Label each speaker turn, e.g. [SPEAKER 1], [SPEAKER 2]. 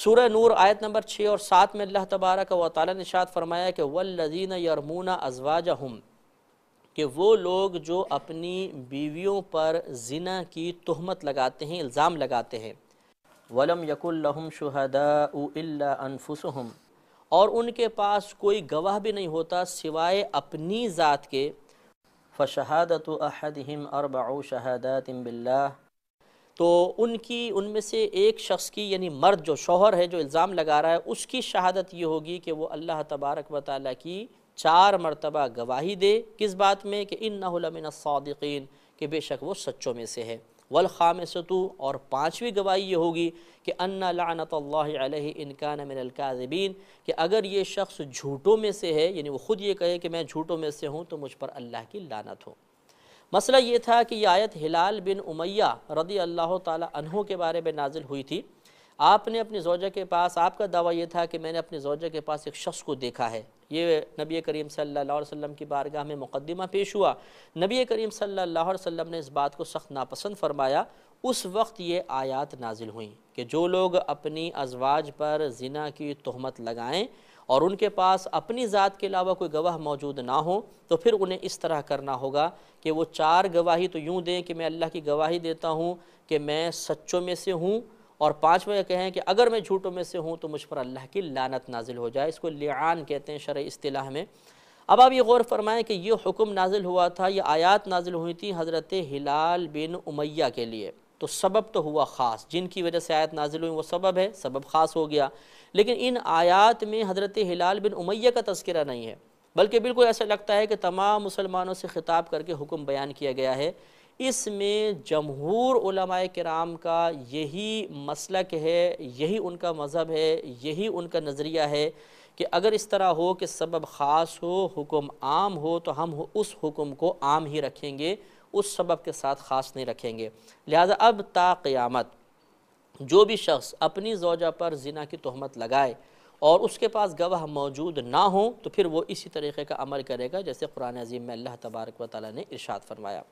[SPEAKER 1] सूर नूर आयत नंबर छः और सात में अल्लाह तबारक व ताली ने शाद फरमाया कि वल्लजीन यरमूना अजवाज हम कि वो लोग जो अपनी बीवियों पर जिना की तहमत लगाते हैं इल्ज़ाम लगाते हैं वलम यकुल्लहम शहदा हम और उनके पास कोई गवाह भी नहीं होता सिवाय अपनी ज़ात के फ़शहादत अहदहिम अरबा शहादत बिल्ला तो उनकी उनमें से एक शख्स की यानी मर्द जो शोहर है जो इल्ज़ाम लगा रहा है उसकी शहादत ये होगी कि वो अल्लाह तबारक व ताली की चार मरतबा गवाही दे किस बात में कि इन नमिन सदकिन कि बेशक वो सच्चों में से है वल खाम सतु और पाँचवीं गवाही ये होगी कि अन्ना लानत इनकान मिनकाजबीन कि अगर ये शख्स झूठों में से है यानी वो ख़ुद ये कहे कि मैं झूठों में से हूँ तो मुझ पर अल्लाह की लानत हो मसला ये था कि यह आयत हिलाल बिन उमैया रदी अल्लाह तहों के बारे में नाजिल हुई थी आपने अपनी जोजा के पास आपका दावा यह था कि मैंने अपने जोजा के पास एक शख्स को देखा है ये नबी करीम सल्लल्लाहु अलैहि वसल्लम की बारगाह में मुकदमा पेश हुआ नबी करीम सल्लल्लाहु अलैहि वसल्लम ने इस बात को सख्त नापसंद फरमाया उस वक्त ये आयत नाजिल हुई कि जो लोग अपनी अजवाज पर जिना की तहमत लगाएं और उनके पास अपनी ज़ात के अलावा कोई गवाह मौजूद ना हो तो फिर उन्हें इस तरह करना होगा कि वो चार गवाही तो यूँ दें कि मैं अल्लाह की गवाही देता हूँ कि मैं सच्चों में से हूँ और पाँचवें यह कहें कि अगर मैं झूठों में से हूँ तो मुझ पर अल्लाह की लानत नाजिल हो जाए इसको लियान कहते हैं शर अतलाह में अब आप ये गौर फरमाएँ कि ये हुक्म नाजिल हुआ था ये आयात नाजिल हुई थी हज़रत हिलाल बिन उमैया के लिए तो सबब तो हुआ ख़ास जिनकी वजह से आयत नाजिल हुई वो सबब है सबब ख़ास हो गया लेकिन इन आयात में हज़रत हिलाल बिन उमैया का तस्करा नहीं है बल्कि बिल्कुल ऐसा लगता है कि तमाम मुसलमानों से ख़िताब करके हुक्म बयान किया गया है इसमें जमहूर कराम का यही मसलक है यही उनका मज़हब है यही उनका नज़रिया है कि अगर इस तरह हो कि सबब ख़ास हो हुक्म आम हो तो हम उस हुक्म को आम ही रखेंगे उस सबब के साथ ख़ास नहीं रखेंगे लिहाजा अब ता क़यामत जो भी शख्स अपनी जोजा पर जिना की तहमत लगाए और उसके पास गवाह मौजूद ना हो तो फिर वो इसी तरीके का अमल करेगा जैसे कुरान अजीम में अल्लाह तबारक वाली ने इरशाद फरमाया